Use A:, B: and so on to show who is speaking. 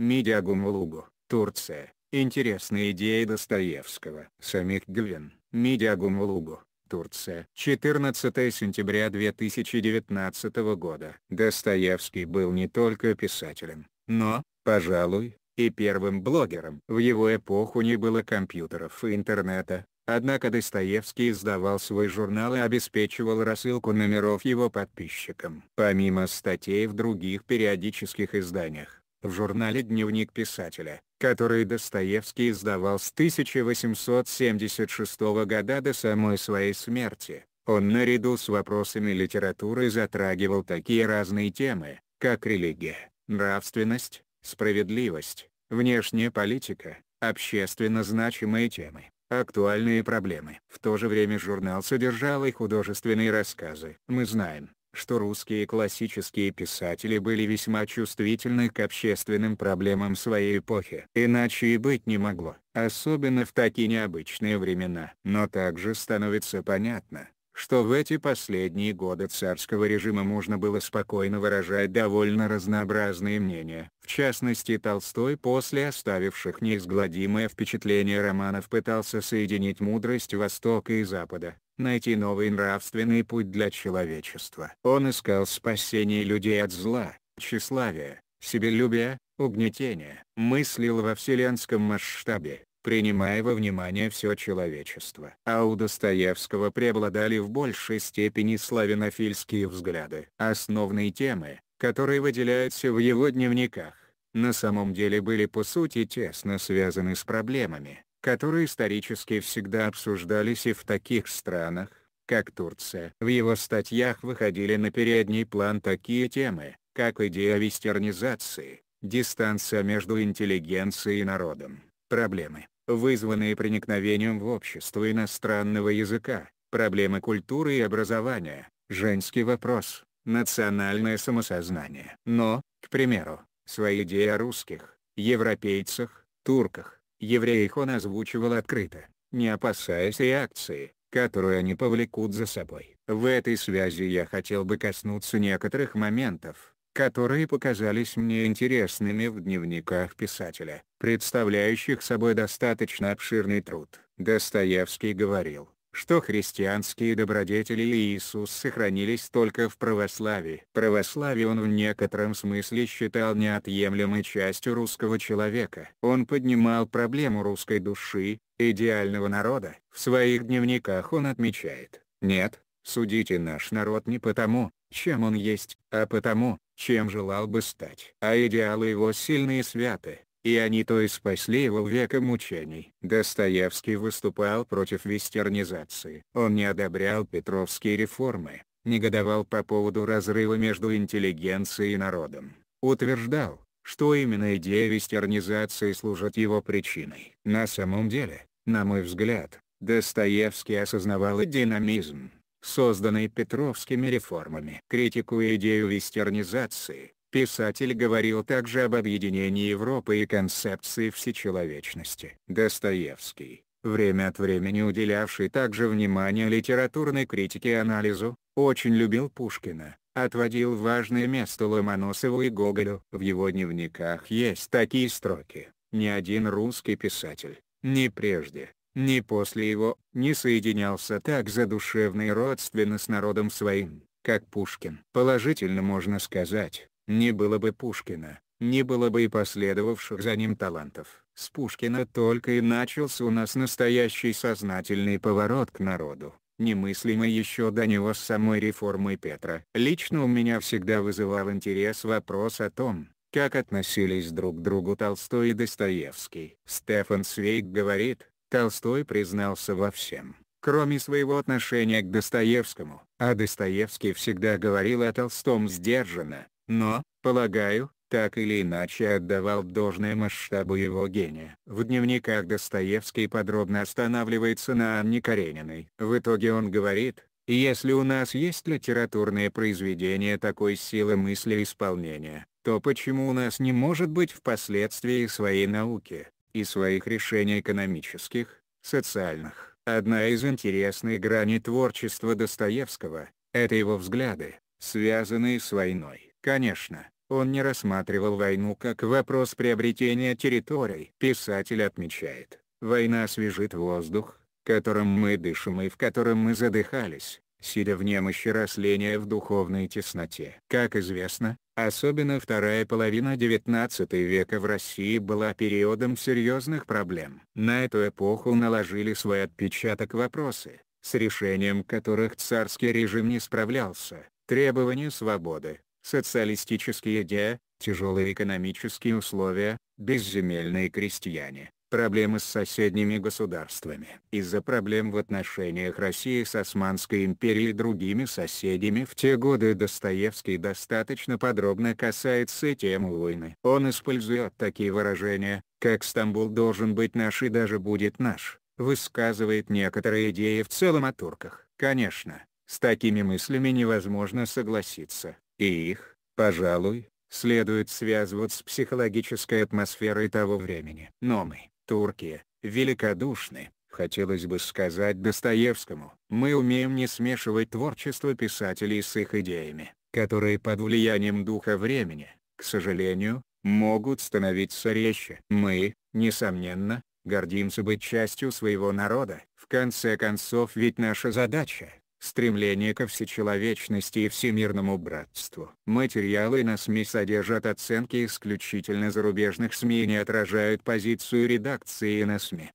A: Медиагумулугу, Турция. Интересные идеи Достоевского. Самих Гвен, Медиагумулугу, Турция. 14 сентября 2019 года. Достоевский был не только писателем, но, пожалуй, и первым блогером. В его эпоху не было компьютеров и интернета, однако Достоевский издавал свой журнал и обеспечивал рассылку номеров его подписчикам. Помимо статей в других периодических изданиях, в журнале «Дневник писателя», который Достоевский издавал с 1876 года до самой своей смерти. Он наряду с вопросами литературы затрагивал такие разные темы, как религия, нравственность, справедливость, внешняя политика, общественно значимые темы, актуальные проблемы. В то же время журнал содержал и художественные рассказы. Мы знаем, что русские классические писатели были весьма чувствительны к общественным проблемам своей эпохи. Иначе и быть не могло, особенно в такие необычные времена. Но также становится понятно, что в эти последние годы царского режима можно было спокойно выражать довольно разнообразные мнения. В частности Толстой после оставивших неизгладимое впечатление романов пытался соединить мудрость Востока и Запада, найти новый нравственный путь для человечества. Он искал спасение людей от зла, тщеславия, себелюбия, угнетения. Мыслил во вселенском масштабе, принимая во внимание все человечество. А у Достоевского преобладали в большей степени славянофильские взгляды. Основные темы, которые выделяются в его дневниках, на самом деле были по сути тесно связаны с проблемами, которые исторически всегда обсуждались и в таких странах, как Турция. В его статьях выходили на передний план такие темы, как идея вестернизации, дистанция между интеллигенцией и народом, проблемы, вызванные проникновением в общество иностранного языка, проблемы культуры и образования, женский вопрос, национальное самосознание. Но, к примеру, свои идеи о русских, европейцах, турках, Евреях он озвучивал открыто, не опасаясь реакции, которую они повлекут за собой. В этой связи я хотел бы коснуться некоторых моментов, которые показались мне интересными в дневниках писателя, представляющих собой достаточно обширный труд. Достоевский говорил, что христианские добродетели Иисус сохранились только в православии. Православие он в некотором смысле считал неотъемлемой частью русского человека. Он поднимал проблему русской души, идеального народа. В своих дневниках он отмечает, «Нет, судите наш народ не потому, чем он есть, а потому, чем желал бы стать. А идеалы его сильные и святы и они то и спасли его века мучений. Достоевский выступал против вестернизации. Он не одобрял петровские реформы, негодовал по поводу разрыва между интеллигенцией и народом, утверждал, что именно идея вестернизации служит его причиной. На самом деле, на мой взгляд, Достоевский осознавал и динамизм, созданный петровскими реформами. Критикуя идею вестернизации, Писатель говорил также об объединении Европы и концепции всечеловечности. Достоевский, время от времени уделявший также внимание литературной критике и анализу, очень любил Пушкина, отводил важное место Ломоносову и Гоголю. В его дневниках есть такие строки. Ни один русский писатель, ни прежде, ни после его, не соединялся так задушевно и родственно с народом своим, как Пушкин. Положительно можно сказать, не было бы Пушкина, не было бы и последовавших за ним талантов. С Пушкина только и начался у нас настоящий сознательный поворот к народу, немыслимый еще до него с самой реформой Петра. Лично у меня всегда вызывал интерес вопрос о том, как относились друг к другу Толстой и Достоевский. Стефан Свейк говорит, Толстой признался во всем, кроме своего отношения к Достоевскому. А Достоевский всегда говорил о Толстом сдержанно, но, полагаю, так или иначе отдавал должное масштабу его гения. В дневниках Достоевский подробно останавливается на Анне Карениной. В итоге он говорит, если у нас есть литературное произведение такой силы мысли и исполнения, то почему у нас не может быть впоследствии своей науки, и своих решений экономических, социальных? Одна из интересных граней творчества Достоевского — это его взгляды, связанные с войной. Конечно, он не рассматривал войну как вопрос приобретения территорий. Писатель отмечает, война освежит воздух, которым мы дышим и в котором мы задыхались, сидя в немощи росления в духовной тесноте. Как известно, особенно вторая половина XIX века в России была периодом серьезных проблем. На эту эпоху наложили свой отпечаток вопросы, с решением которых царский режим не справлялся, требования свободы, социалистические идеи, тяжелые экономические условия, безземельные крестьяне, проблемы с соседними государствами. Из-за проблем в отношениях России с Османской империей и другими соседями в те годы Достоевский достаточно подробно касается темы войны. Он использует такие выражения, как «Стамбул должен быть наш и даже будет наш», высказывает некоторые идеи в целом о турках. Конечно, с такими мыслями невозможно согласиться и их, пожалуй, следует связывать с психологической атмосферой того времени. Но мы, турки, великодушны, хотелось бы сказать Достоевскому, мы умеем не смешивать творчество писателей с их идеями, которые под влиянием духа времени, к сожалению, могут становиться резче. Мы, несомненно, гордимся быть частью своего народа. В конце концов ведь наша задача стремление ко всечеловечности и всемирному братству. Материалы на СМИ содержат оценки исключительно зарубежных СМИ и не отражают позицию редакции на СМИ.